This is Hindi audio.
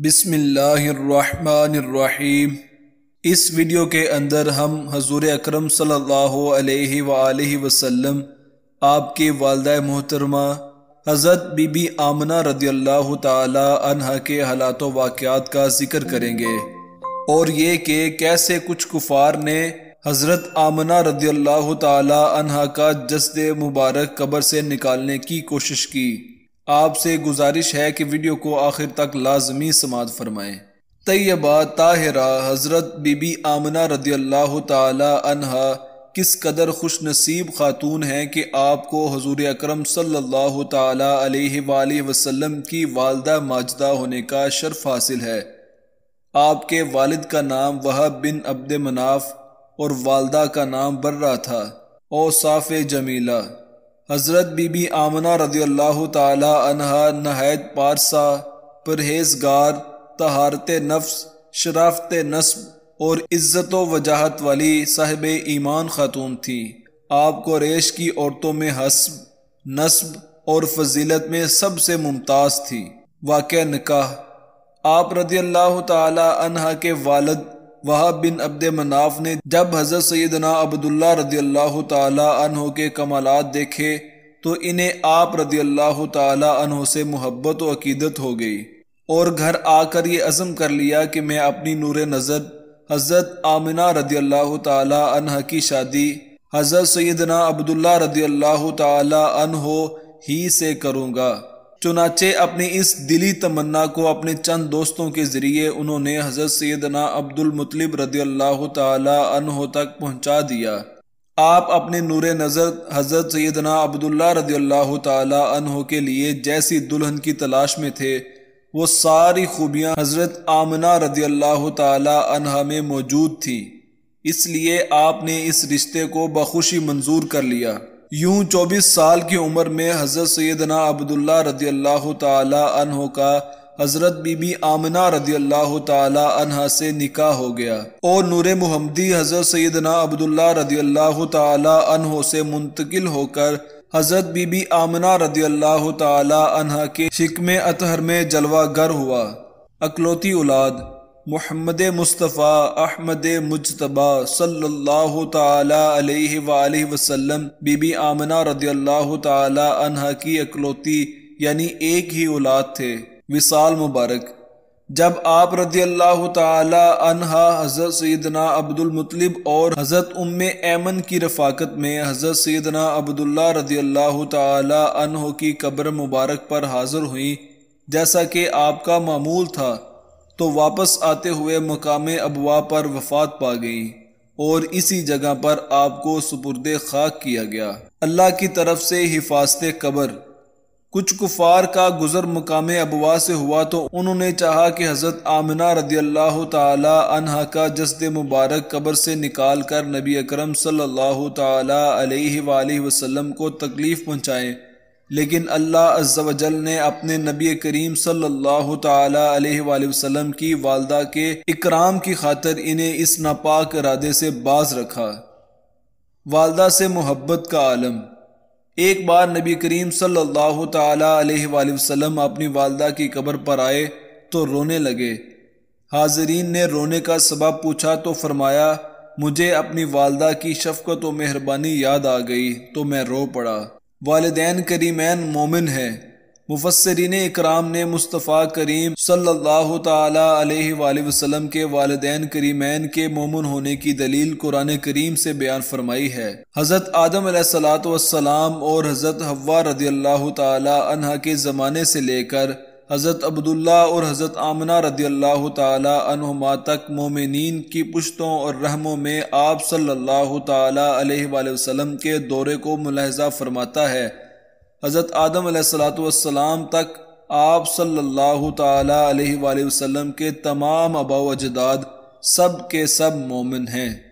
बिस्मिल्लाहिर्रहमानिर्रहीम इस वीडियो के अंदर हम हजूर अक्रम सल्लाम सल्ला आपके वालदा मोहतरमा हज़रत बीबी आमना रदील्ला तहा के हालात वाक़ात का जिक्र करेंगे और ये कि कैसे कुछ कुफार ने हज़रत आमना रदील्ला तहा का जसद मुबारक क़बर से निकालने की कोशिश की आपसे गुजारिश है कि वीडियो को आखिर तक लाजमी समात फरमाएं तैयबा ताहरा हज़रत बीबी आमना रदी अल्लाह तहा किस कदर खुश नसीब खातून हैं कि आपको हजूर अक्रम सल्ला वसलम की वालदा माजदा होने का शर्फ हासिल है आपके वालिद का नाम वह बिन अब्द मनाफ और वालदा का नाम बर्रा था ओ साफ जमीला हज़रत बीबी आमना रदी अल्लाह तहा नहायत पारसा परहेजगार तहारत नफ्स शराफत नस्ब और इज़्ज़त वजाहत वाली साहब ईमान खातून थी आपको रेश की औरतों में हसब नस्ब और फजीलत में सबसे मुमताज़ थी वाक़ निकाह आप रदी अल्लाह तहा के वालद वहाब बिन अब्द मनाफ ने जब हज़रत सैदना अब्दुल्ला रदी अल्लाह तहों के कमालत देखे तो इन्हें आप रदी अल्लाह तहो से मोहब्बत व अकीदत हो गई और घर आकर ये अज़म कर लिया कि मैं अपनी नूर नज़र हज़रत आमिना रदी अल्लाह तह की शादी हज़रत सैदना अब्दुल्ला रदी अल्लाह तहों ही से करूँगा चुनाचे अपनी इस दिली तमन्ना को अपने चंद दोस्तों के ज़रिए उन्होंने हज़रत सैदना अब्दुलमतलब रदी अल्लाह तहो तक पहुँचा दिया आप अपने नूर नज़र हज़रत सैदना अब्दुल्ला रदी अल्लाह तहो के लिए जैसी दुल्हन की तलाश में थे वो सारी खूबियाँ हज़रत आमना रदी अल्लाह तहा में मौजूद थी इसलिए आपने इस रिश्ते को बखुशी मंजूर कर लिया यूं 24 साल की उम्र में हज़रत सैदना अब्दुल्ला रदी अल्लाह तहो का हज़रत बीबी आमना रदी अल्लाह तहा से निकाह हो गया और नूर मुहमदी हज़रत सैदना अब्दुल्ला रदी अल्लाह तहो से मुंतकिल होकर हज़रत बीबी आमना रदी अल्लाह तहा के शिकम अतहर में जलवा गर हुआ अकलौती औलाद मुहमद मुस्तफ़ा अहमद मुजतबा सल्लल्लाहु ताला अलैहि वालैहि वसल्लम बीबी आमना रदियल्लाहु ताला अनहा की अकलौती यानी एक ही औलाद थे विसाल मुबारक जब आप रदियल्लाहु ताला अनहा हज़रत सैदना अब्दुल मुतलिब और हज़रत उम ऐमन की रफाकत में हज़रत सैदना अब्दुल्ला रदियल्लाहु ताला अनहो की कब्र मुबारक पर हाज़िर हुई जैसा कि आपका मामूल था तो वापस आते हुए मकाम अबवा पर वफात पा गई और इसी जगह पर आपको सुपुर्द खाक किया गया अल्लाह की तरफ से हिफाजत कबर कुछ कुफार का गुजर मकाम अबवा से हुआ तो उन्होंने चाहा कि हज़रत आमना रदी अल्लाह तहा का जसद मुबारक कबर से निकाल कर नबी अक्रम सल्ला अलैहि को तकलीफ़ पहुँचाएं लेकिन अल्लाह अज्जावजल ने अपने नबी करीम सल्लल्लाहु अलैहि वसल्लम की वालदा के इकराम की खातर इन्हें इस नापाक इरादे से बाज रखा वालदा से मोहब्बत का आलम एक बार नबी करीम सल्लल्लाहु अलैहि वसल्लम अपनी वालदा की कब्र पर आए तो रोने लगे हाजरीन ने रोने का सबब पूछा तो फरमाया मुझे अपनी वालदा की शफकत व मेहरबानी याद आ गई तो मैं रो पड़ा वालदेन करीमैन मोमिन है मुफसरीन इकराम ने मुस्तफ़ा करीम सल्लल्लाहु अलैहि वसल्लम के वालदेन करीमैन के मोमन होने की दलील कुरान करीम से बयान फरमाई है हज़रत आदम सलाम वसलाम और हज़रत हवा रदी अल्लाह के ज़माने से लेकर हज़रत अब्दुल्ला और हज़रत आमना रदी अल्लाह तुमा तक मोमिन की पुश्तों और रहमों में आप सल्लल्लाहु अल्लाह तसलम के दौरे को मुलहजा फरमाता है हज़रत आदम सलाम तक आप सल्लल्लाहु सल्ला वसल्लम के तमाम अबाव सब के सब मोमिन हैं